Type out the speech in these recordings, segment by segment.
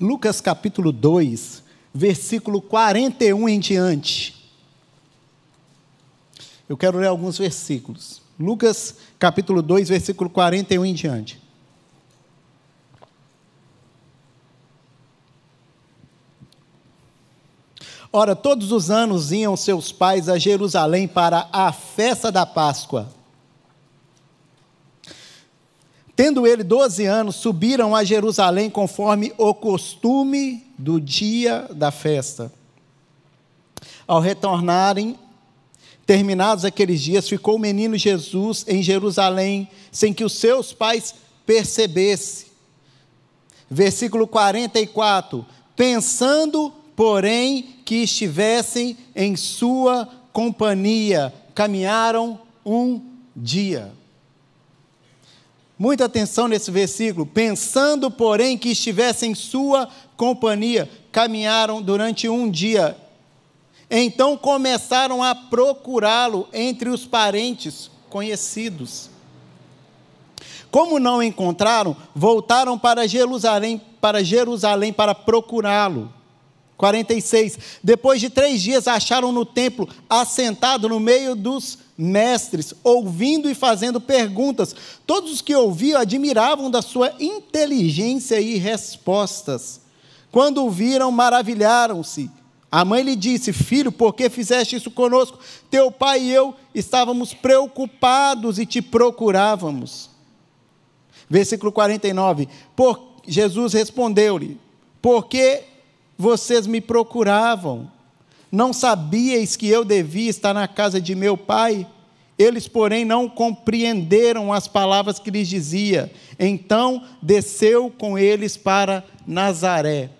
Lucas capítulo 2, versículo 41 em diante. Eu quero ler alguns versículos. Lucas capítulo 2, versículo 41 em diante. Ora, todos os anos iam seus pais a Jerusalém para a festa da Páscoa Tendo ele 12 anos, subiram a Jerusalém conforme o costume do dia da festa. Ao retornarem, terminados aqueles dias, ficou o menino Jesus em Jerusalém, sem que os seus pais percebessem. Versículo 44: Pensando, porém, que estivessem em sua companhia, caminharam um dia. Muita atenção nesse versículo. Pensando, porém, que estivesse em sua companhia, caminharam durante um dia. Então começaram a procurá-lo entre os parentes conhecidos. Como não encontraram, voltaram para Jerusalém, para Jerusalém para procurá-lo. 46. Depois de três dias, acharam no templo, assentado no meio dos mestres, ouvindo e fazendo perguntas. Todos os que ouviam admiravam da sua inteligência e respostas. Quando o viram, maravilharam-se. A mãe lhe disse: Filho, por que fizeste isso conosco? Teu pai e eu estávamos preocupados e te procurávamos. Versículo 49. Por, Jesus respondeu-lhe: Porque vocês me procuravam. Não sabíeis que eu devia estar na casa de meu pai? Eles, porém, não compreenderam as palavras que lhes dizia. Então desceu com eles para Nazaré.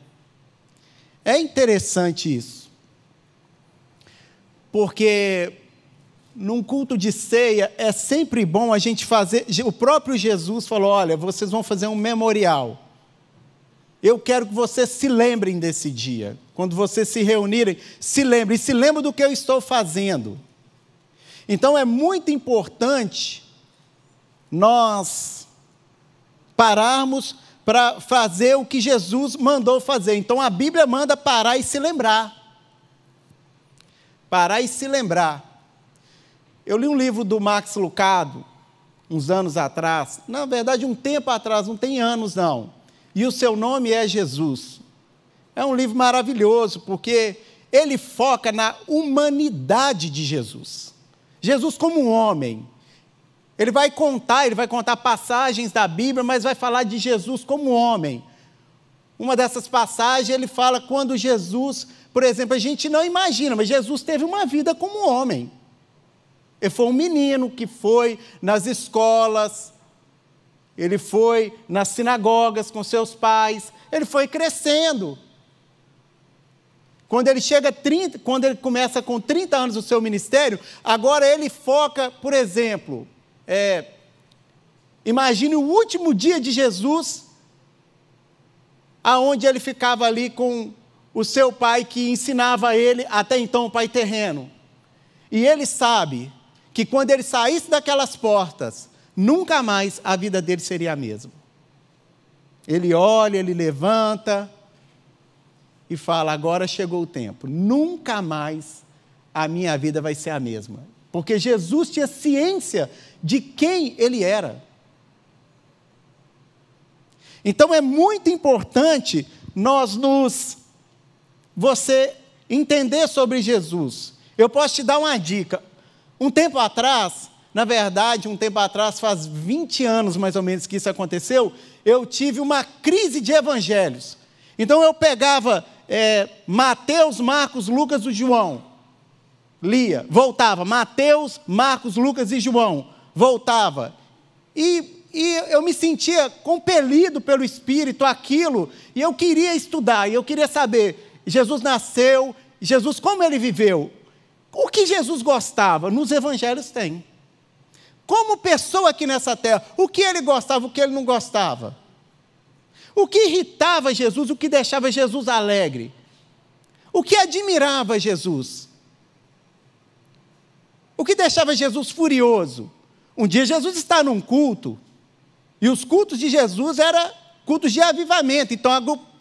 É interessante isso. Porque num culto de ceia é sempre bom a gente fazer. O próprio Jesus falou: olha, vocês vão fazer um memorial. Eu quero que vocês se lembrem desse dia. Quando vocês se reunirem, se lembrem. E se lembrem do que eu estou fazendo. Então é muito importante nós pararmos para fazer o que Jesus mandou fazer. Então a Bíblia manda parar e se lembrar. Parar e se lembrar. Eu li um livro do Max Lucado, uns anos atrás, na verdade, um tempo atrás, não tem anos não e o seu nome é Jesus. É um livro maravilhoso, porque ele foca na humanidade de Jesus. Jesus como um homem. Ele vai contar, ele vai contar passagens da Bíblia, mas vai falar de Jesus como homem. Uma dessas passagens ele fala quando Jesus, por exemplo, a gente não imagina, mas Jesus teve uma vida como homem. Ele foi um menino que foi nas escolas, ele foi nas sinagogas com seus pais, ele foi crescendo. Quando ele chega 30, quando ele começa com 30 anos o seu ministério, agora ele foca, por exemplo, é, imagine o último dia de Jesus, aonde ele ficava ali com o seu pai que ensinava ele até então o pai terreno. E ele sabe que quando ele saísse daquelas portas, nunca mais a vida dele seria a mesma. Ele olha, ele levanta e fala: agora chegou o tempo, nunca mais a minha vida vai ser a mesma. Porque Jesus tinha ciência de quem ele era. Então é muito importante nós nos. você entender sobre Jesus. Eu posso te dar uma dica. Um tempo atrás, na verdade, um tempo atrás, faz 20 anos mais ou menos que isso aconteceu, eu tive uma crise de evangelhos. Então eu pegava é, Mateus, Marcos, Lucas e João, lia, voltava, Mateus, Marcos, Lucas e João, voltava. E, e eu me sentia compelido pelo Espírito aquilo, e eu queria estudar, e eu queria saber, Jesus nasceu, Jesus como ele viveu, o que Jesus gostava, nos evangelhos tem como pessoa aqui nessa terra, o que ele gostava, o que ele não gostava. O que irritava Jesus, o que deixava Jesus alegre. O que admirava Jesus. O que deixava Jesus furioso. Um dia Jesus está num culto, e os cultos de Jesus eram cultos de avivamento, então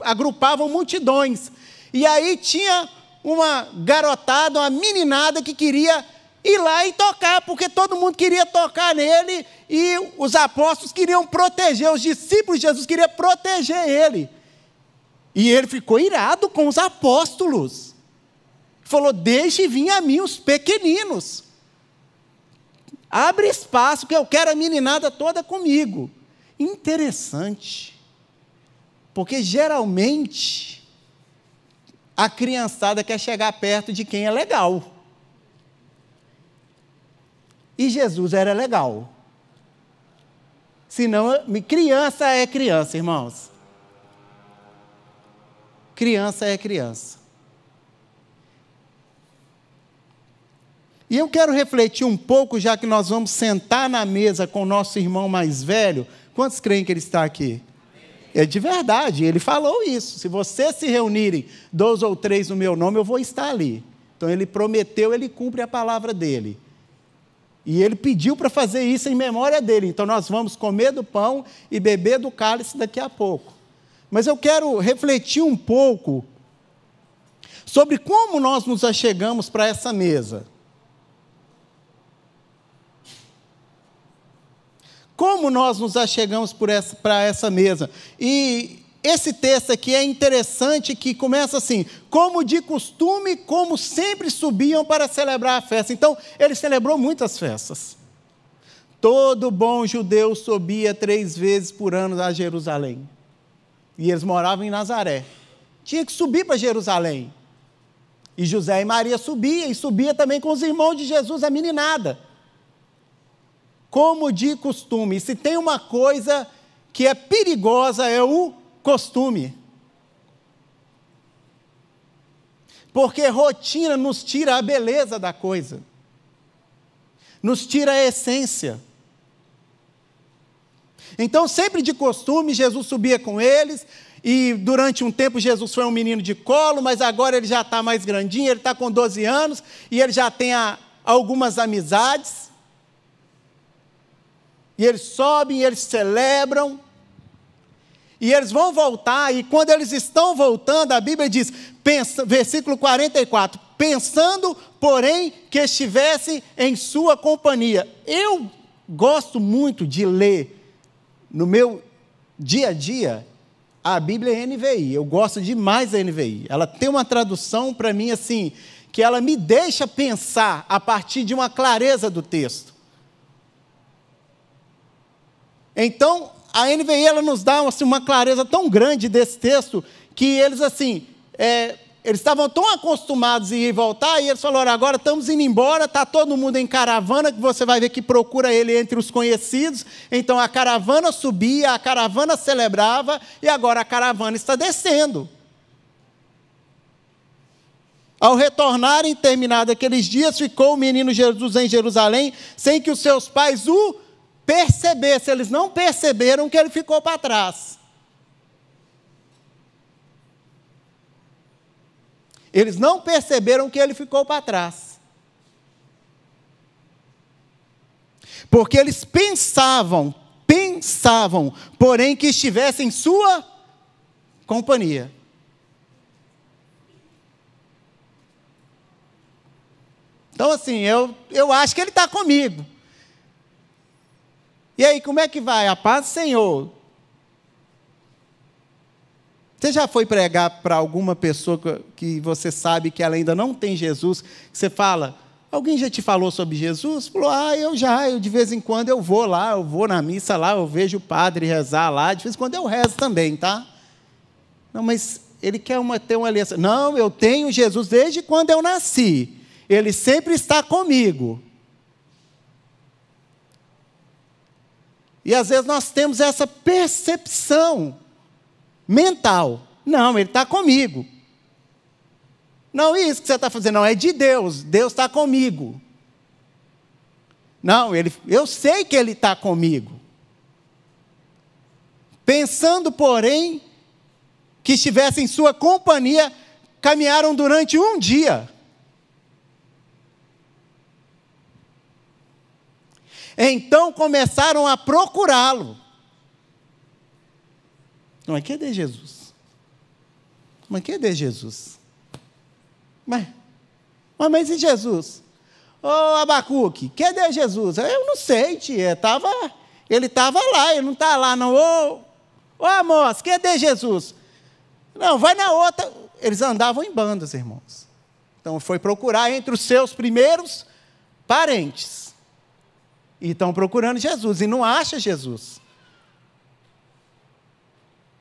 agrupavam multidões. E aí tinha uma garotada, uma meninada que queria ir lá e tocar, porque todo mundo queria tocar nele e os apóstolos queriam proteger, os discípulos de Jesus queriam proteger ele. E ele ficou irado com os apóstolos. Falou: Deixe vir a mim os pequeninos. Abre espaço, que eu quero a meninada toda comigo. Interessante. Porque geralmente a criançada quer chegar perto de quem é legal. E Jesus era legal. Senão, criança é criança, irmãos. Criança é criança. E eu quero refletir um pouco, já que nós vamos sentar na mesa com o nosso irmão mais velho. Quantos creem que ele está aqui? É de verdade, ele falou isso. Se vocês se reunirem, dois ou três no meu nome, eu vou estar ali. Então ele prometeu, ele cumpre a palavra dele. E ele pediu para fazer isso em memória dele. Então nós vamos comer do pão e beber do cálice daqui a pouco. Mas eu quero refletir um pouco sobre como nós nos achegamos para essa mesa. Como nós nos achegamos para essa, essa mesa. E esse texto aqui é interessante que começa assim: como de costume, como sempre subiam para celebrar a festa. Então, ele celebrou muitas festas. Todo bom judeu subia três vezes por ano a Jerusalém. E eles moravam em Nazaré. Tinha que subir para Jerusalém. E José e Maria subia e subia também com os irmãos de Jesus, a meninada. Como de costume. Se tem uma coisa que é perigosa, é o costume. Porque rotina nos tira a beleza da coisa, nos tira a essência. Então, sempre de costume, Jesus subia com eles, e durante um tempo Jesus foi um menino de colo, mas agora ele já está mais grandinho, ele está com 12 anos e ele já tem a, algumas amizades. E eles sobem, e eles celebram. E eles vão voltar, e quando eles estão voltando, a Bíblia diz, pensa, versículo 44, pensando, porém, que estivesse em sua companhia. Eu gosto muito de ler no meu dia a dia a Bíblia NVI. Eu gosto demais da NVI. Ela tem uma tradução para mim assim, que ela me deixa pensar a partir de uma clareza do texto. Então, a NVI ela nos dá assim, uma clareza tão grande desse texto que eles assim é, eles estavam tão acostumados em ir e voltar e eles falaram agora estamos indo embora está todo mundo em caravana que você vai ver que procura ele entre os conhecidos então a caravana subia a caravana celebrava e agora a caravana está descendo ao retornarem terminado aqueles dias ficou o menino Jesus em Jerusalém sem que os seus pais o perceber, se eles não perceberam que ele ficou para trás. Eles não perceberam que ele ficou para trás. Porque eles pensavam, pensavam, porém que estivesse em sua companhia. Então, assim, eu, eu acho que ele está comigo. E aí, como é que vai? A paz do Senhor. Você já foi pregar para alguma pessoa que você sabe que ela ainda não tem Jesus? Você fala, alguém já te falou sobre Jesus? Falou, ah, eu já, eu de vez em quando eu vou lá, eu vou na missa lá, eu vejo o padre rezar lá, de vez em quando eu rezo também, tá? Não, mas ele quer uma, ter uma aliança. Não, eu tenho Jesus desde quando eu nasci. Ele sempre está comigo. E às vezes nós temos essa percepção mental. Não, ele está comigo. Não, é isso que você está fazendo, não, é de Deus. Deus está comigo. Não, ele, eu sei que ele está comigo. Pensando, porém, que estivesse em sua companhia, caminharam durante um dia. Então começaram a procurá-lo. Mas é de Jesus? Mas que é de Jesus? Mas, mas e Jesus? Ô oh, Abacuque, é de Jesus? Eu não sei, tia. Tava, ele estava lá, ele não está lá, não. Ô oh, oh, é de Jesus? Não, vai na outra. Eles andavam em bandas, irmãos. Então foi procurar entre os seus primeiros parentes e estão procurando Jesus e não acha Jesus.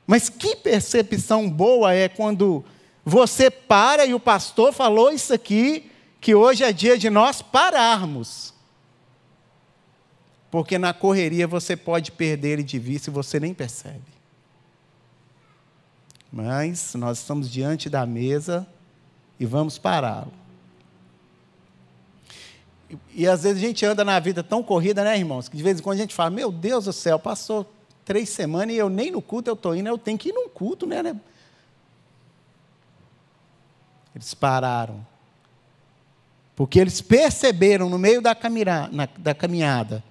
Mas que percepção boa é quando você para e o pastor falou isso aqui, que hoje é dia de nós pararmos. Porque na correria você pode perder ele de vista e você nem percebe. Mas nós estamos diante da mesa e vamos pará-lo. E, às vezes a gente anda na vida tão corrida, né, irmãos? Que de vez em quando a gente fala: Meu Deus do céu, passou três semanas e eu nem no culto eu estou indo, eu tenho que ir num culto, né? né? Eles pararam. Porque eles perceberam no meio da, caminha, na, da caminhada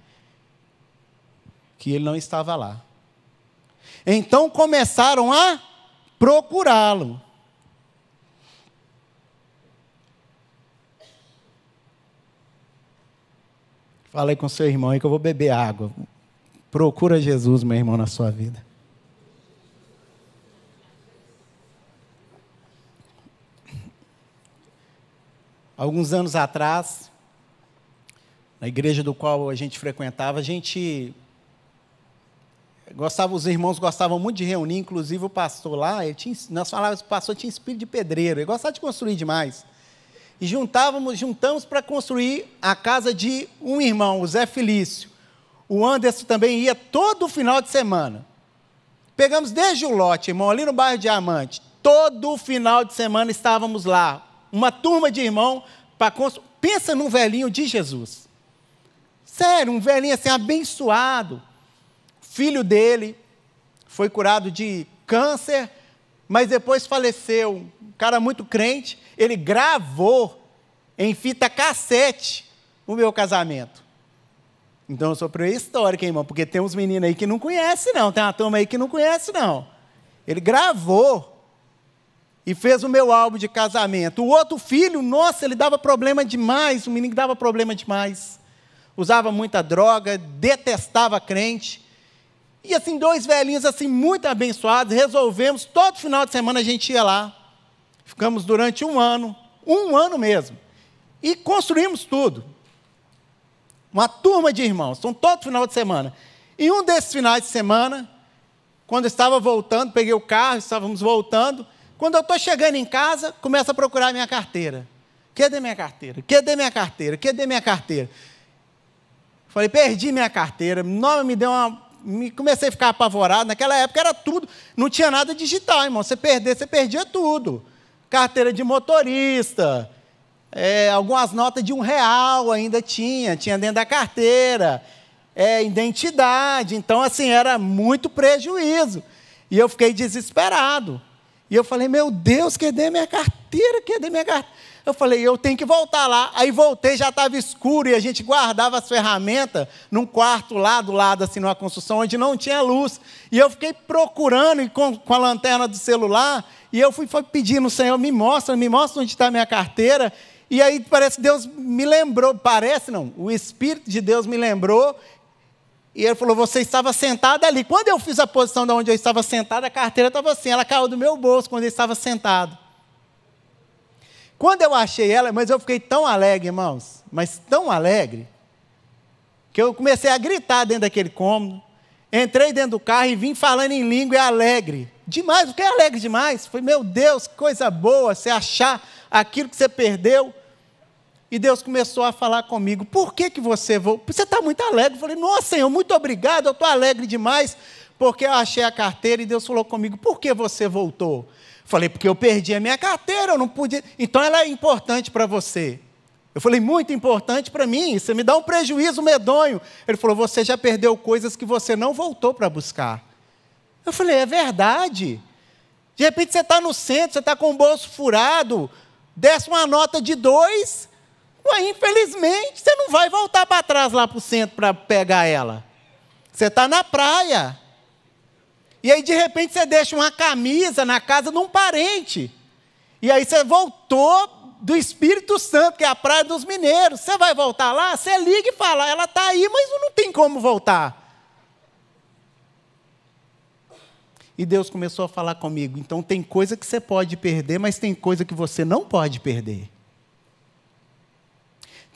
que ele não estava lá. Então começaram a procurá-lo. Fala aí com seu irmão aí que eu vou beber água. Procura Jesus, meu irmão, na sua vida. Alguns anos atrás, na igreja do qual a gente frequentava, a gente gostava, os irmãos gostavam muito de reunir, inclusive o pastor lá, ele tinha, nós falávamos que o pastor tinha espírito de pedreiro, ele gostava de construir demais e juntávamos, juntamos para construir a casa de um irmão, o Zé Felício. O Anderson também ia todo final de semana. Pegamos desde o lote, irmão, ali no bairro Diamante. Todo final de semana estávamos lá. Uma turma de irmão para construir. Pensa num velhinho de Jesus. Sério, um velhinho assim abençoado. Filho dele foi curado de câncer, mas depois faleceu. Um cara muito crente. Ele gravou em fita cassete o meu casamento. Então eu sou pré-histórico, irmão, porque tem uns meninos aí que não conhece não, tem uma turma aí que não conhece não. Ele gravou e fez o meu álbum de casamento. O outro filho, nossa, ele dava problema demais, o menino dava problema demais. Usava muita droga, detestava crente. E assim, dois velhinhos assim muito abençoados, resolvemos, todo final de semana a gente ia lá. Ficamos durante um ano, um ano mesmo, e construímos tudo. Uma turma de irmãos, são todo final de semana. E um desses finais de semana, quando eu estava voltando, peguei o carro, estávamos voltando. Quando eu estou chegando em casa, começa a procurar minha carteira. Cadê minha carteira? Cadê minha carteira? Cadê minha carteira? Falei, perdi minha carteira. Não, me deu uma. Me comecei a ficar apavorado. Naquela época era tudo. Não tinha nada digital, irmão. Você perder, você perdia tudo carteira de motorista, é, algumas notas de um real ainda tinha, tinha dentro da carteira, é, identidade. Então, assim, era muito prejuízo. E eu fiquei desesperado. E eu falei, meu Deus, cadê minha carteira? Cadê minha carteira? Eu falei, eu tenho que voltar lá. Aí voltei, já estava escuro e a gente guardava as ferramentas num quarto lá do lado, assim, numa construção, onde não tinha luz. E eu fiquei procurando com, com a lanterna do celular e eu fui pedindo, Senhor, me mostra, me mostra onde está a minha carteira. E aí parece que Deus me lembrou, parece não, o Espírito de Deus me lembrou. E ele falou: Você estava sentada ali. Quando eu fiz a posição de onde eu estava sentada, a carteira estava assim, ela caiu do meu bolso quando eu estava sentado. Quando eu achei ela, mas eu fiquei tão alegre, irmãos, mas tão alegre, que eu comecei a gritar dentro daquele cômodo. Entrei dentro do carro e vim falando em língua e alegre demais, fiquei alegre demais. Falei, meu Deus, coisa boa, você achar aquilo que você perdeu. E Deus começou a falar comigo, por que, que você Você está muito alegre. Eu falei, nossa Senhor, muito obrigado, eu estou alegre demais, porque eu achei a carteira e Deus falou comigo, por que você voltou? Eu falei, porque eu perdi a minha carteira, eu não podia. Então ela é importante para você. Eu falei, muito importante para mim, você me dá um prejuízo medonho. Ele falou, você já perdeu coisas que você não voltou para buscar. Eu falei, é verdade. De repente você está no centro, você está com o bolso furado, desce uma nota de dois, infelizmente você não vai voltar para trás lá para o centro para pegar ela. Você está na praia. E aí de repente você deixa uma camisa na casa de um parente. E aí você voltou do Espírito Santo, que é a praia dos mineiros. Você vai voltar lá? Você liga e fala, ela está aí, mas não tem como voltar. E Deus começou a falar comigo. Então tem coisa que você pode perder, mas tem coisa que você não pode perder.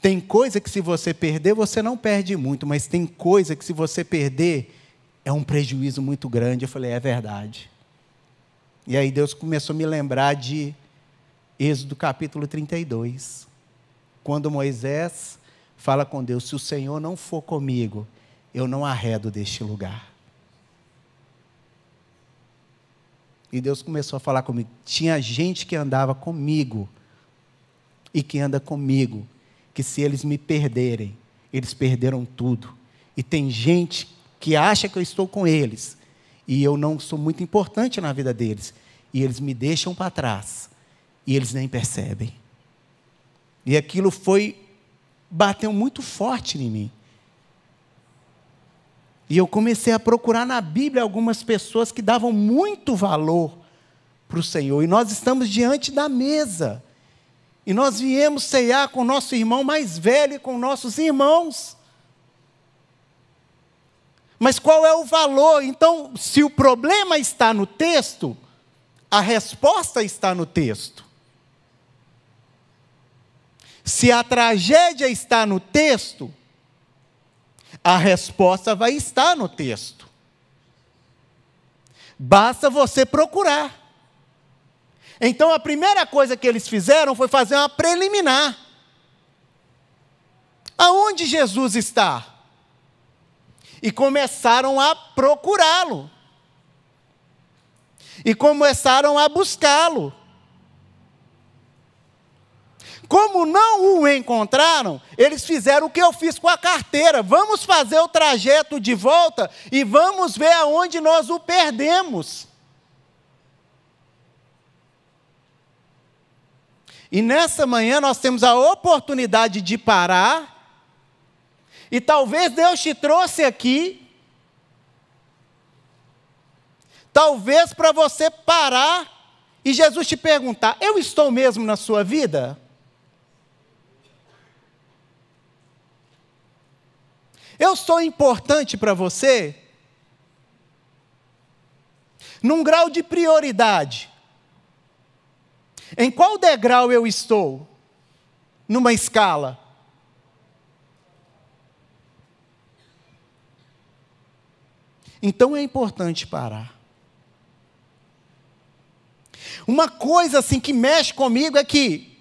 Tem coisa que se você perder, você não perde muito, mas tem coisa que se você perder, é um prejuízo muito grande. Eu falei, é verdade. E aí Deus começou a me lembrar de Êxodo capítulo 32, quando Moisés fala com Deus: se o Senhor não for comigo, eu não arredo deste lugar. E Deus começou a falar comigo. Tinha gente que andava comigo e que anda comigo, que se eles me perderem, eles perderam tudo. E tem gente que acha que eu estou com eles e eu não sou muito importante na vida deles. E eles me deixam para trás e eles nem percebem. E aquilo foi bateu muito forte em mim. E eu comecei a procurar na Bíblia algumas pessoas que davam muito valor para o Senhor. E nós estamos diante da mesa. E nós viemos ceiar com nosso irmão mais velho e com nossos irmãos. Mas qual é o valor? Então, se o problema está no texto, a resposta está no texto. Se a tragédia está no texto, a resposta vai estar no texto. Basta você procurar. Então a primeira coisa que eles fizeram foi fazer uma preliminar. Aonde Jesus está? E começaram a procurá-lo. E começaram a buscá-lo. Como não o encontraram, eles fizeram o que eu fiz com a carteira. Vamos fazer o trajeto de volta e vamos ver aonde nós o perdemos. E nessa manhã nós temos a oportunidade de parar. E talvez Deus te trouxe aqui talvez para você parar e Jesus te perguntar: Eu estou mesmo na sua vida? Eu sou importante para você? Num grau de prioridade. Em qual degrau eu estou? Numa escala. Então é importante parar. Uma coisa assim que mexe comigo é que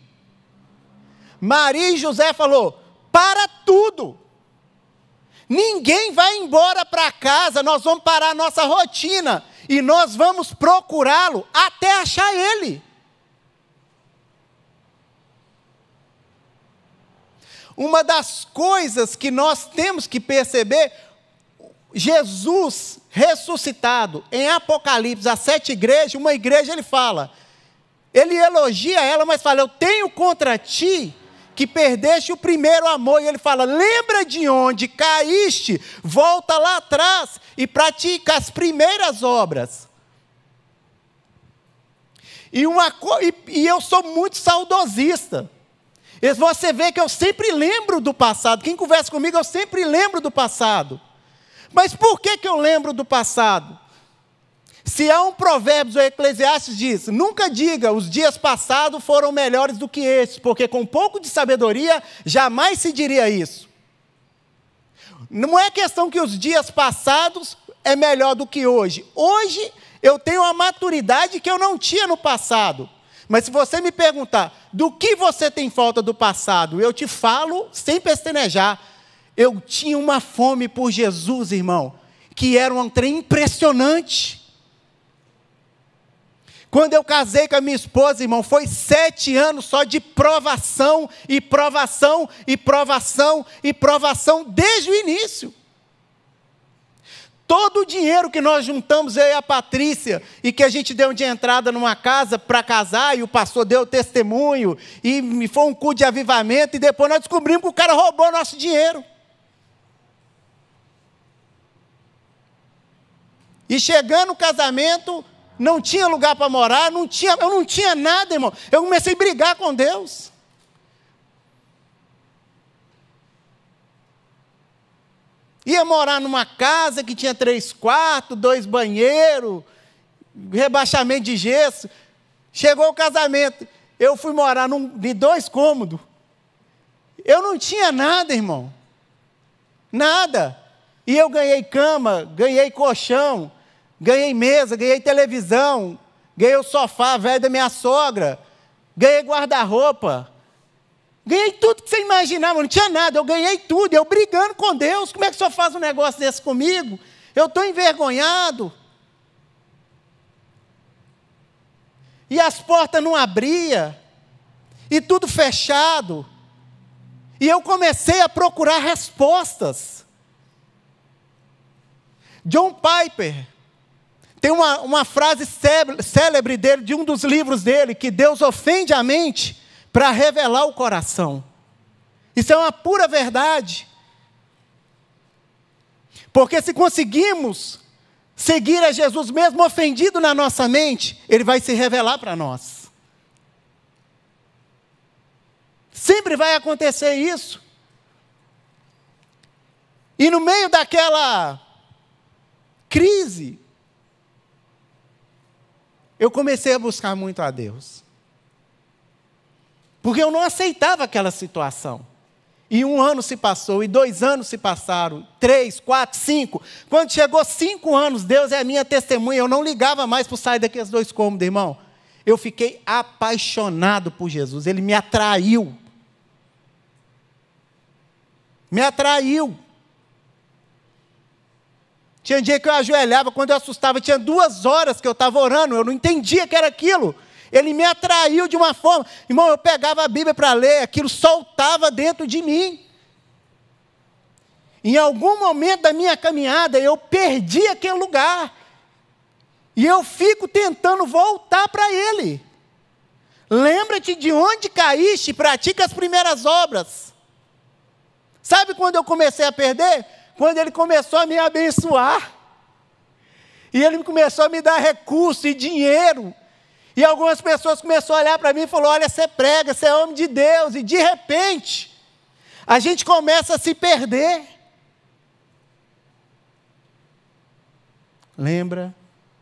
Maria e José falou: para tudo. Ninguém vai embora para casa, nós vamos parar a nossa rotina e nós vamos procurá-lo até achar ele. Uma das coisas que nós temos que perceber, Jesus ressuscitado, em Apocalipse, as sete igrejas, uma igreja ele fala, ele elogia ela, mas fala: Eu tenho contra ti que perdeste o primeiro amor. E ele fala: lembra de onde caíste, volta lá atrás e pratica as primeiras obras. E, uma, e, e eu sou muito saudosista. você vê que eu sempre lembro do passado. Quem conversa comigo, eu sempre lembro do passado. Mas por que, que eu lembro do passado? Se há um provérbio o Eclesiastes diz, nunca diga os dias passados foram melhores do que estes, porque com pouco de sabedoria jamais se diria isso. Não é questão que os dias passados é melhor do que hoje. Hoje eu tenho uma maturidade que eu não tinha no passado. Mas se você me perguntar do que você tem falta do passado, eu te falo sem pestanejar. Eu tinha uma fome por Jesus, irmão, que era um trem impressionante. Quando eu casei com a minha esposa, irmão, foi sete anos só de provação e provação e provação e provação desde o início. Todo o dinheiro que nós juntamos, eu e a Patrícia, e que a gente deu de entrada numa casa para casar, e o pastor deu testemunho, e foi um cu de avivamento, e depois nós descobrimos que o cara roubou nosso dinheiro. E chegando o casamento, não tinha lugar para morar, não tinha, eu não tinha nada, irmão. Eu comecei a brigar com Deus. Ia morar numa casa que tinha três quartos, dois banheiros, rebaixamento de gesso. Chegou o casamento, eu fui morar num, de dois cômodos. Eu não tinha nada, irmão. Nada. E eu ganhei cama, ganhei colchão, ganhei mesa, ganhei televisão, ganhei o sofá velho da minha sogra, ganhei guarda-roupa. Ganhei tudo que você imaginava, não tinha nada, eu ganhei tudo, eu brigando com Deus. Como é que o senhor faz um negócio desse comigo? Eu estou envergonhado. E as portas não abria, e tudo fechado. E eu comecei a procurar respostas. John Piper, tem uma, uma frase célebre dele, de um dos livros dele, que Deus ofende a mente para revelar o coração. Isso é uma pura verdade. Porque se conseguimos seguir a Jesus mesmo ofendido na nossa mente, ele vai se revelar para nós. Sempre vai acontecer isso. E no meio daquela crise, eu comecei a buscar muito a Deus. Porque eu não aceitava aquela situação. E um ano se passou, e dois anos se passaram, três, quatro, cinco. Quando chegou cinco anos, Deus é a minha testemunha. Eu não ligava mais para sair daqueles dois cômodos, irmão. Eu fiquei apaixonado por Jesus. Ele me atraiu. Me atraiu. Tinha dia que eu ajoelhava, quando eu assustava, tinha duas horas que eu estava orando, eu não entendia que era aquilo. Ele me atraiu de uma forma. Irmão, eu pegava a Bíblia para ler, aquilo soltava dentro de mim. Em algum momento da minha caminhada, eu perdi aquele lugar. E eu fico tentando voltar para ele. Lembra-te de onde caíste, pratica as primeiras obras. Sabe quando eu comecei a perder? quando ele começou a me abençoar. E ele começou a me dar recurso e dinheiro. E algumas pessoas começaram a olhar para mim e falou: "Olha, você é prega, você é homem de Deus". E de repente, a gente começa a se perder. Lembra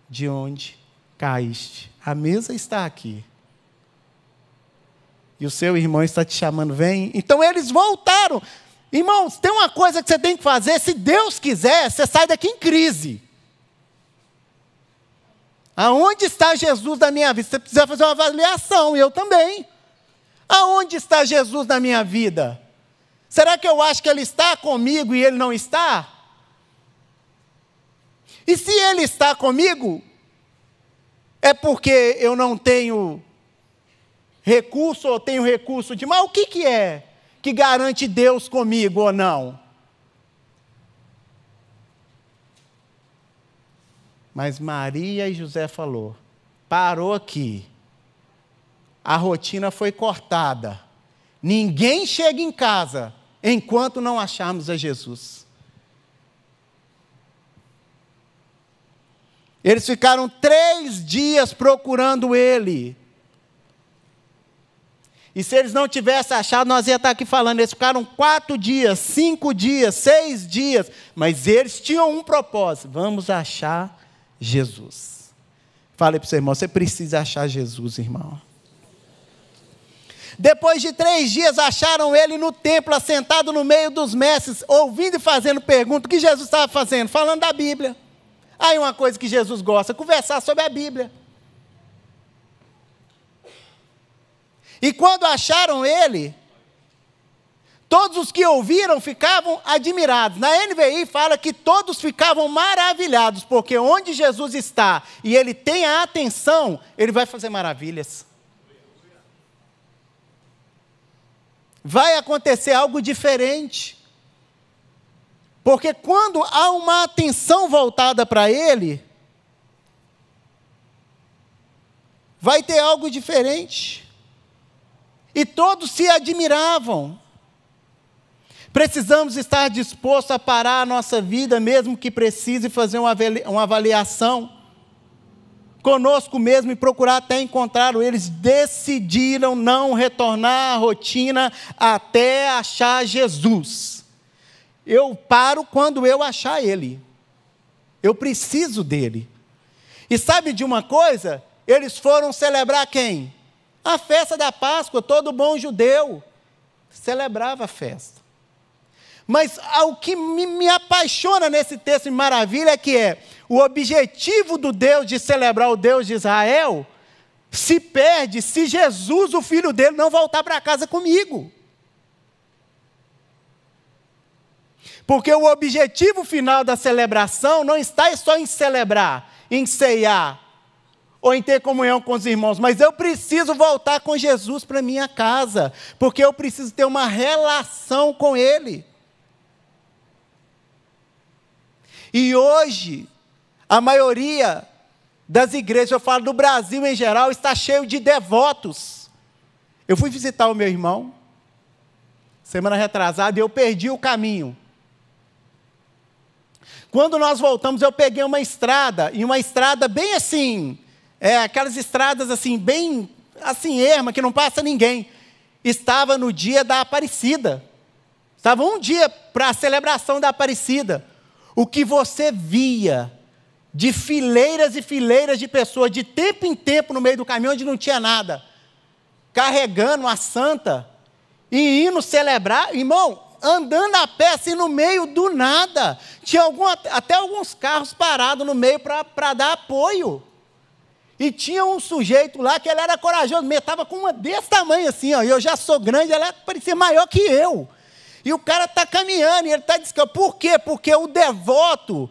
de onde caíste. A mesa está aqui. E o seu irmão está te chamando, vem. Então eles voltaram. Irmãos, tem uma coisa que você tem que fazer, se Deus quiser, você sai daqui em crise. Aonde está Jesus na minha vida? Você precisa fazer uma avaliação, eu também. Aonde está Jesus na minha vida? Será que eu acho que ele está comigo e ele não está? E se ele está comigo, é porque eu não tenho recurso ou tenho recurso de mal? O que, que é? que garante Deus comigo ou não. Mas Maria e José falou: parou aqui. A rotina foi cortada. Ninguém chega em casa enquanto não acharmos a Jesus. Eles ficaram três dias procurando ele. E se eles não tivessem achado, nós ia estar aqui falando. Eles ficaram quatro dias, cinco dias, seis dias, mas eles tinham um propósito: vamos achar Jesus. Falei para o seu irmão: você precisa achar Jesus, irmão. Depois de três dias, acharam ele no templo, assentado no meio dos mestres, ouvindo e fazendo perguntas. O que Jesus estava fazendo? Falando da Bíblia. Aí uma coisa que Jesus gosta: conversar sobre a Bíblia. E quando acharam ele, todos os que ouviram ficavam admirados. Na NVI fala que todos ficavam maravilhados, porque onde Jesus está e ele tem a atenção, ele vai fazer maravilhas. Vai acontecer algo diferente. Porque quando há uma atenção voltada para ele, vai ter algo diferente. E todos se admiravam. Precisamos estar dispostos a parar a nossa vida, mesmo que precise fazer uma avaliação conosco mesmo e procurar até encontrá-lo. Eles decidiram não retornar à rotina até achar Jesus. Eu paro quando eu achar Ele. Eu preciso dele. E sabe de uma coisa? Eles foram celebrar quem? A festa da Páscoa, todo bom judeu celebrava a festa. Mas o que me, me apaixona nesse texto e maravilha é que é o objetivo do Deus de celebrar o Deus de Israel se perde se Jesus, o filho dele, não voltar para casa comigo. Porque o objetivo final da celebração não está só em celebrar, em ceiar, ou em ter comunhão com os irmãos, mas eu preciso voltar com Jesus para minha casa, porque eu preciso ter uma relação com Ele. E hoje, a maioria das igrejas, eu falo do Brasil em geral, está cheio de devotos. Eu fui visitar o meu irmão, semana retrasada, e eu perdi o caminho. Quando nós voltamos, eu peguei uma estrada, e uma estrada bem assim, é, aquelas estradas assim, bem assim, erma, que não passa ninguém. Estava no dia da Aparecida. Estava um dia para a celebração da Aparecida. O que você via de fileiras e fileiras de pessoas, de tempo em tempo no meio do caminho onde não tinha nada, carregando a santa e indo celebrar, irmão, andando a pé assim no meio do nada. Tinha algum, até alguns carros parados no meio para dar apoio. E tinha um sujeito lá que ele era corajoso, metava com uma desse tamanho assim, ó. E eu já sou grande, ela é, parecia maior que eu. E o cara está caminhando, e ele está descansando. Por quê? Porque o devoto,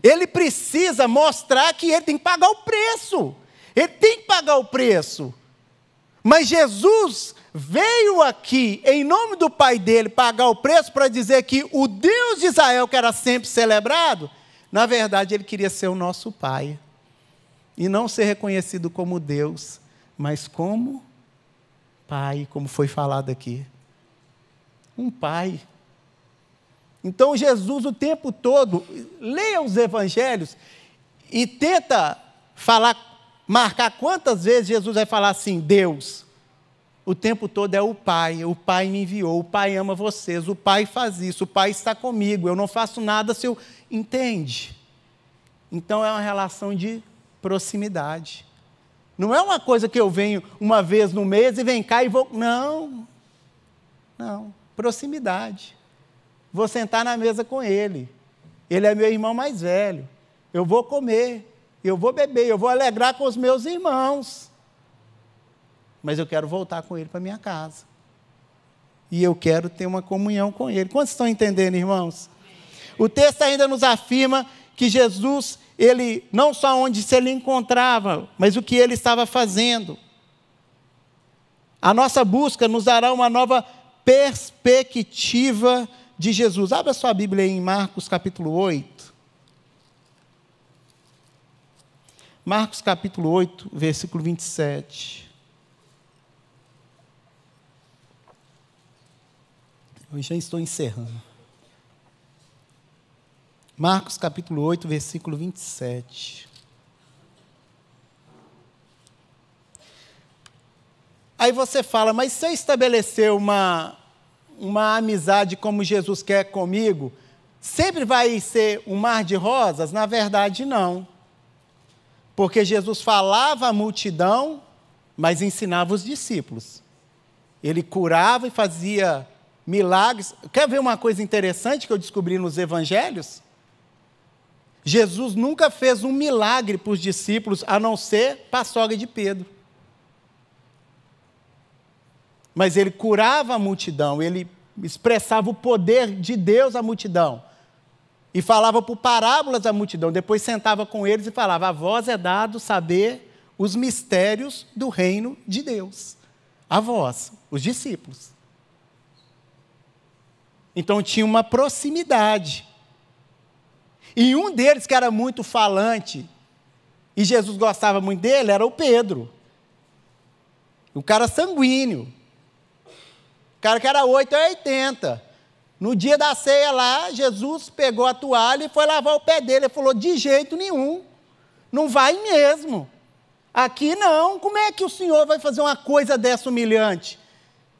ele precisa mostrar que ele tem que pagar o preço. Ele tem que pagar o preço. Mas Jesus veio aqui, em nome do Pai dele, pagar o preço para dizer que o Deus de Israel, que era sempre celebrado, na verdade ele queria ser o nosso Pai e não ser reconhecido como Deus, mas como Pai, como foi falado aqui. Um Pai. Então Jesus o tempo todo leia os evangelhos e tenta falar, marcar quantas vezes Jesus vai falar assim, Deus. O tempo todo é o Pai, o Pai me enviou, o Pai ama vocês, o Pai faz isso, o Pai está comigo, eu não faço nada se eu. Entende? Então é uma relação de proximidade. Não é uma coisa que eu venho uma vez no mês e vem cá e vou. Não. Não. Proximidade. Vou sentar na mesa com ele. Ele é meu irmão mais velho. Eu vou comer. Eu vou beber. Eu vou alegrar com os meus irmãos. Mas eu quero voltar com ele para minha casa. E eu quero ter uma comunhão com ele. Quantos estão entendendo, irmãos? O texto ainda nos afirma que Jesus, ele não só onde se ele encontrava, mas o que ele estava fazendo. A nossa busca nos dará uma nova perspectiva de Jesus. Abra sua Bíblia em Marcos capítulo 8. Marcos capítulo 8, versículo 27. Eu já estou encerrando. Marcos capítulo 8, versículo 27. Aí você fala, mas se eu estabelecer uma, uma amizade como Jesus quer comigo, sempre vai ser um mar de rosas? Na verdade, não. Porque Jesus falava à multidão, mas ensinava os discípulos. Ele curava e fazia milagres. Quer ver uma coisa interessante que eu descobri nos evangelhos? Jesus nunca fez um milagre para os discípulos, a não ser para a sogra de Pedro. Mas ele curava a multidão, ele expressava o poder de Deus à multidão. E falava por parábolas à multidão. Depois sentava com eles e falava: A vós é dado saber os mistérios do reino de Deus. A vós, os discípulos. Então tinha uma proximidade e um deles que era muito falante, e Jesus gostava muito dele, era o Pedro. O cara sanguíneo. O cara que era 8 ou 80. No dia da ceia lá, Jesus pegou a toalha e foi lavar o pé dele. Ele falou: de jeito nenhum. Não vai mesmo. Aqui não. Como é que o senhor vai fazer uma coisa dessa humilhante?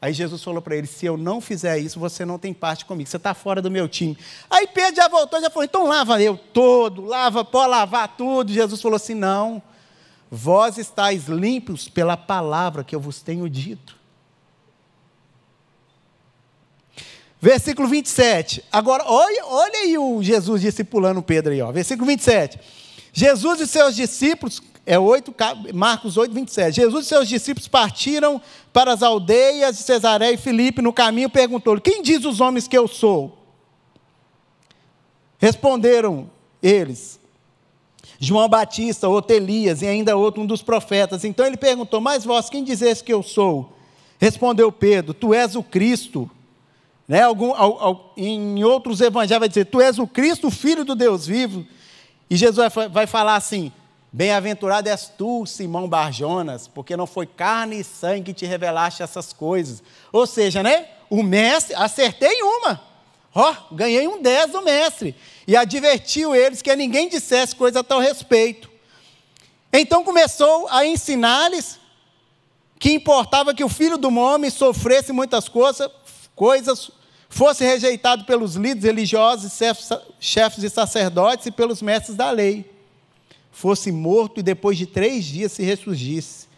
Aí Jesus falou para ele: se eu não fizer isso, você não tem parte comigo, você está fora do meu time. Aí Pedro já voltou, já falou: então lava eu todo, lava, pode lavar tudo. Jesus falou assim: não, vós estáis limpos pela palavra que eu vos tenho dito. Versículo 27. Agora, olha, olha aí o Jesus discipulando Pedro aí, ó. Versículo 27. Jesus e seus discípulos é 8, Marcos 8, 27. Jesus e seus discípulos partiram para as aldeias de Cesaré e Filipe. No caminho perguntou-lhe: Quem diz os homens que eu sou? Responderam eles: João Batista, outro e ainda outro, um dos profetas. Então ele perguntou: Mas vós, quem dizes que eu sou? Respondeu Pedro: Tu és o Cristo. Né? Algum, ao, ao, em outros evangelhos vai dizer: Tu és o Cristo, o filho do Deus vivo. E Jesus vai falar assim: Bem-aventurado és tu, Simão Barjonas, porque não foi carne e sangue que te revelaste essas coisas. Ou seja, né? O mestre, acertei uma. Ó, oh, ganhei um 10 do mestre. E advertiu eles que ninguém dissesse coisa a tal respeito. Então começou a ensinar-lhes que importava que o filho do homem sofresse muitas coisas, coisas, fosse rejeitado pelos líderes religiosos, chefes, chefes de sacerdotes e pelos mestres da lei fosse morto e depois de três dias se ressurgisse.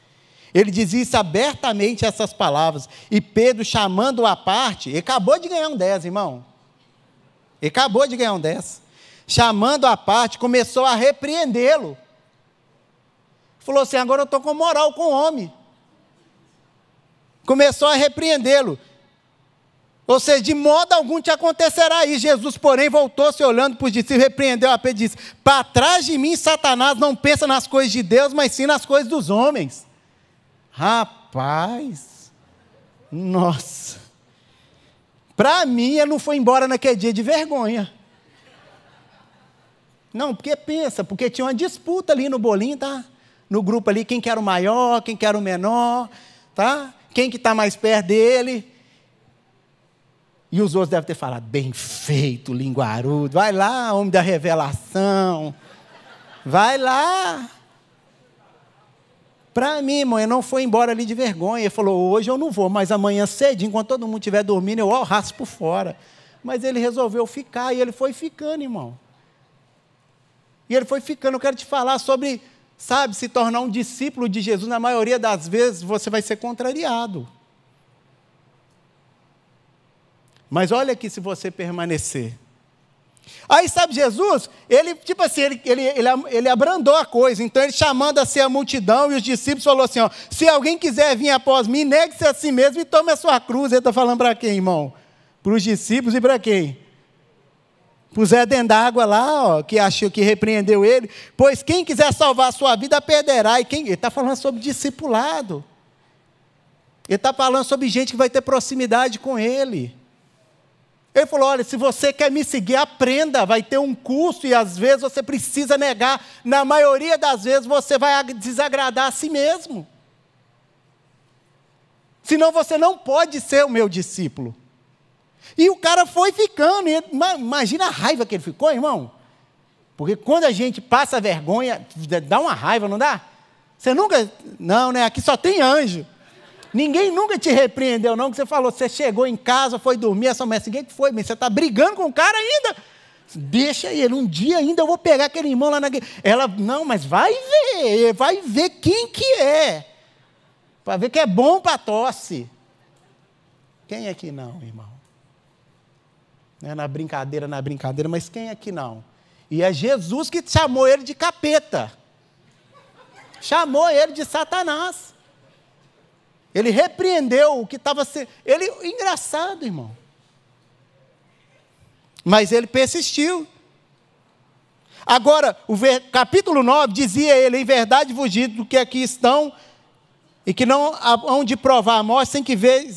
Ele dizia isso abertamente, essas palavras. E Pedro, chamando-o à parte, ele acabou de ganhar um 10, irmão. Ele acabou de ganhar um 10. Chamando-o à parte, começou a repreendê-lo. Falou assim: agora eu estou com moral com o homem. Começou a repreendê-lo. Ou seja, de modo algum te acontecerá isso. Jesus, porém, voltou-se olhando para os discípulos, repreendeu a Pedro e disse: Para trás de mim, Satanás não pensa nas coisas de Deus, mas sim nas coisas dos homens. Rapaz, nossa. Para mim, ele não foi embora naquele dia de vergonha. Não, porque pensa, porque tinha uma disputa ali no bolinho, tá? No grupo ali, quem que era o maior, quem que era o menor, tá? Quem que está mais perto dele. E os outros devem ter falado, bem feito, linguarudo, vai lá, homem da revelação, vai lá. Para mim, mãe, ele não foi embora ali de vergonha. Ele falou: hoje eu não vou, mas amanhã cedo, enquanto todo mundo estiver dormindo, eu ó, raspo por fora. Mas ele resolveu ficar e ele foi ficando, irmão. E ele foi ficando. Eu quero te falar sobre, sabe, se tornar um discípulo de Jesus. Na maioria das vezes você vai ser contrariado. Mas olha que se você permanecer. Aí sabe Jesus, ele tipo assim, ele, ele, ele, ele abrandou a coisa, então ele chamando assim a multidão e os discípulos falou assim, ó, se alguém quiser vir após mim, negue-se a si mesmo e tome a sua cruz. Ele está falando para quem, irmão? Para os discípulos e para quem? Puser dentro d'água lá, ó, que achou que repreendeu ele, pois quem quiser salvar a sua vida perderá. E quem? Ele está falando sobre discipulado. Ele está falando sobre gente que vai ter proximidade com ele. Ele falou: olha, se você quer me seguir, aprenda, vai ter um curso e às vezes você precisa negar. Na maioria das vezes você vai desagradar a si mesmo. Senão você não pode ser o meu discípulo. E o cara foi ficando. E imagina a raiva que ele ficou, irmão. Porque quando a gente passa vergonha, dá uma raiva, não dá? Você nunca. Não, né? Aqui só tem anjo. Ninguém nunca te repreendeu, não, que você falou, você chegou em casa, foi dormir, essa mulher, ninguém que foi, mas você está brigando com o cara ainda. Deixa ele, um dia ainda eu vou pegar aquele irmão lá na Ela, não, mas vai ver, vai ver quem que é. Para ver que é bom para tosse. Quem é que não, irmão? Não é na brincadeira, na brincadeira, mas quem é que não? E é Jesus que chamou ele de capeta. Chamou ele de Satanás. Ele repreendeu o que estava sendo. Ele, engraçado, irmão. Mas ele persistiu. Agora, o ver, capítulo 9 dizia ele: em verdade vos digo do que aqui estão, e que não hão de provar a morte sem que, ve,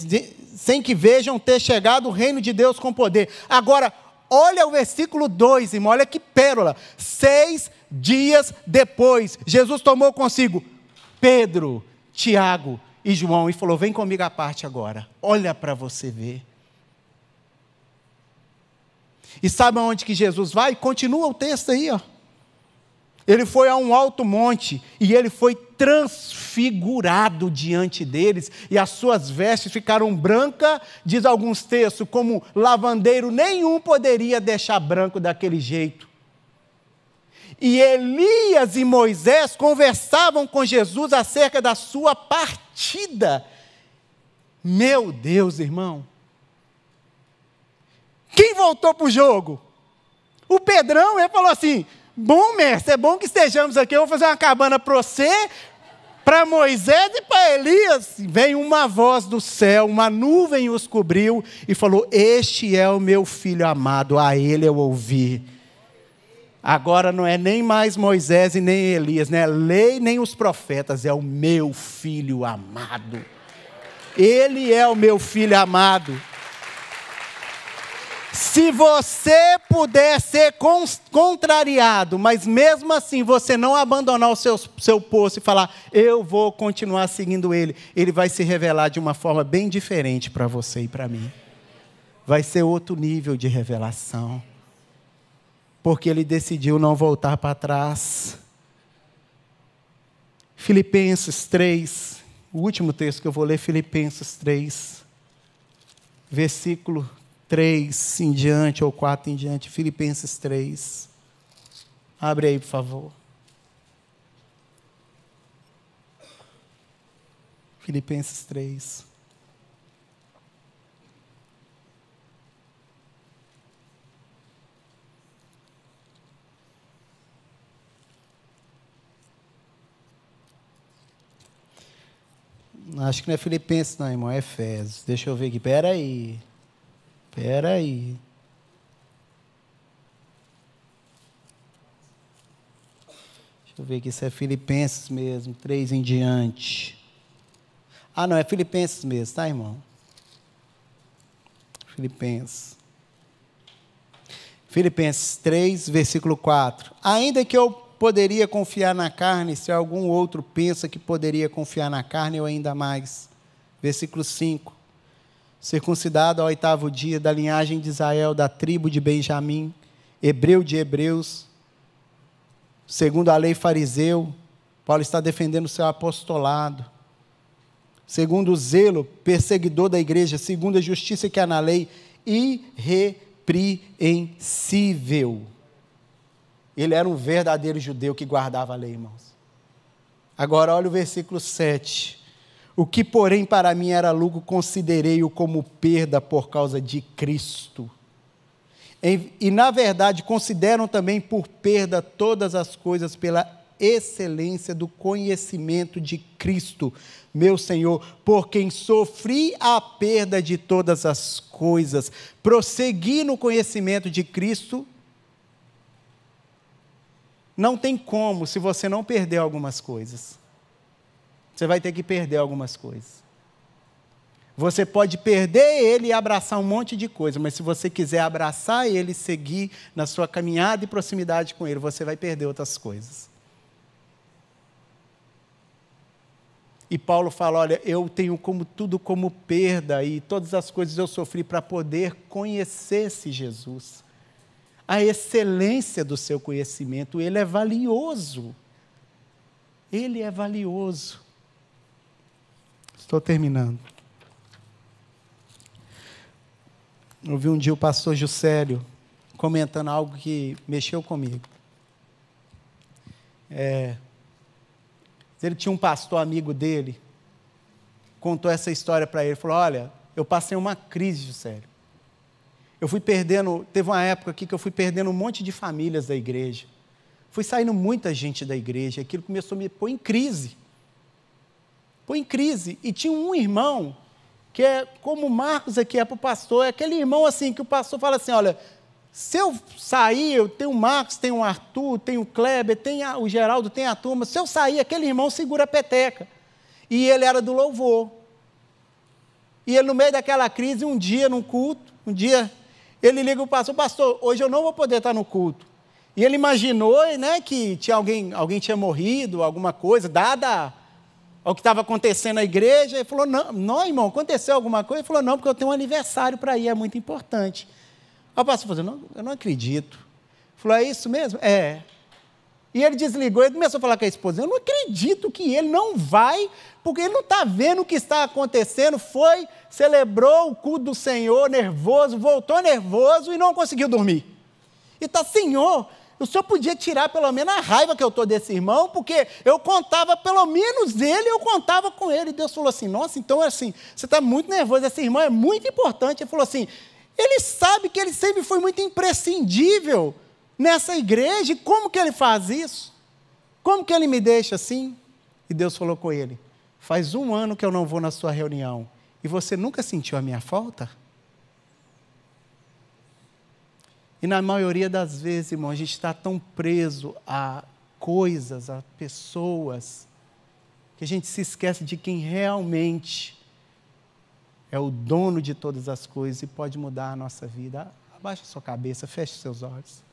sem que vejam ter chegado o reino de Deus com poder. Agora, olha o versículo 2, irmão, olha que pérola. Seis dias depois, Jesus tomou consigo Pedro, Tiago e João e falou: Vem comigo à parte agora, olha para você ver. E sabe aonde que Jesus vai? Continua o texto aí, ó. Ele foi a um alto monte e ele foi transfigurado diante deles, e as suas vestes ficaram brancas, diz alguns textos, como lavandeiro nenhum poderia deixar branco daquele jeito. E Elias e Moisés conversavam com Jesus acerca da sua parte partida. Meu Deus, irmão. Quem voltou para o jogo? O Pedrão, ele falou assim: Bom, mestre, é bom que estejamos aqui. Eu vou fazer uma cabana para você, para Moisés e para Elias. Vem uma voz do céu, uma nuvem os cobriu e falou: Este é o meu filho amado, a ele eu ouvi. Agora não é nem mais Moisés e nem Elias, né? Lei nem os profetas, é o meu filho amado. Ele é o meu filho amado. Se você puder ser contrariado, mas mesmo assim você não abandonar o seu, seu posto e falar, eu vou continuar seguindo ele, ele vai se revelar de uma forma bem diferente para você e para mim. Vai ser outro nível de revelação porque ele decidiu não voltar para trás. Filipenses 3, o último texto que eu vou ler, Filipenses 3, versículo 3 em diante, ou 4 em diante, Filipenses 3. Abre aí, por favor. Filipenses 3. Acho que não é Filipenses, não, irmão, é Efésios. Deixa eu ver aqui. Pera aí. Pera aí. Deixa eu ver aqui se é Filipenses mesmo, três em diante. Ah, não, é Filipenses mesmo, tá, irmão? Filipenses. Filipenses 3, versículo 4. Ainda que eu poderia confiar na carne se algum outro pensa que poderia confiar na carne ou ainda mais. Versículo 5. Circuncidado ao oitavo dia, da linhagem de Israel, da tribo de Benjamim, hebreu de hebreus, segundo a lei fariseu, Paulo está defendendo seu apostolado. Segundo o zelo, perseguidor da igreja, segundo a justiça que há na lei, irrepreensível ele era um verdadeiro judeu que guardava a lei, irmãos. Agora, olha o versículo 7. O que, porém, para mim era lucro, considerei-o como perda por causa de Cristo. E, na verdade, consideram também por perda todas as coisas pela excelência do conhecimento de Cristo, meu Senhor, por quem sofri a perda de todas as coisas, prossegui no conhecimento de Cristo, não tem como se você não perder algumas coisas. Você vai ter que perder algumas coisas. Você pode perder ele e abraçar um monte de coisa, mas se você quiser abraçar ele e seguir na sua caminhada e proximidade com ele, você vai perder outras coisas. E Paulo fala: Olha, eu tenho como tudo como perda e todas as coisas eu sofri para poder conhecer esse Jesus a excelência do seu conhecimento. Ele é valioso. Ele é valioso. Estou terminando. Eu vi um dia o pastor Juscelio comentando algo que mexeu comigo. É, ele tinha um pastor amigo dele, contou essa história para ele, falou: Olha, eu passei uma crise, Juscelio. Eu fui perdendo, teve uma época aqui que eu fui perdendo um monte de famílias da igreja. Fui saindo muita gente da igreja, aquilo começou a me pôr em crise. Pôr em crise. E tinha um irmão, que é como o Marcos aqui é para o pastor, é aquele irmão assim, que o pastor fala assim: olha, se eu sair, eu tenho o Marcos, tenho o Arthur, tenho o Kleber, tenho o Geraldo, tenho a turma. Se eu sair, aquele irmão segura a peteca. E ele era do louvor. E ele, no meio daquela crise, um dia num culto, um dia ele liga o pastor, pastor, hoje eu não vou poder estar no culto. E ele imaginou né, que tinha alguém, alguém tinha morrido, alguma coisa, dada ao que estava acontecendo na igreja. Ele falou: não, não, irmão, aconteceu alguma coisa? Ele falou: não, porque eu tenho um aniversário para ir, é muito importante. o pastor falou: não, eu não acredito. Ele falou: é isso mesmo? É. E ele desligou, ele começou a falar com a esposa: Eu não acredito que ele não vai, porque ele não está vendo o que está acontecendo. Foi, celebrou o culto do Senhor, nervoso, voltou nervoso e não conseguiu dormir. E está, Senhor, o senhor podia tirar pelo menos a raiva que eu estou desse irmão, porque eu contava pelo menos ele, eu contava com ele. E Deus falou assim: Nossa, então é assim, você está muito nervoso, esse irmão é muito importante. Ele falou assim: Ele sabe que ele sempre foi muito imprescindível nessa igreja, e como que ele faz isso? Como que ele me deixa assim? E Deus falou com ele: Faz um ano que eu não vou na sua reunião, e você nunca sentiu a minha falta? E na maioria das vezes, irmão, a gente está tão preso a coisas, a pessoas, que a gente se esquece de quem realmente é o dono de todas as coisas e pode mudar a nossa vida. Abaixa sua cabeça, feche seus olhos.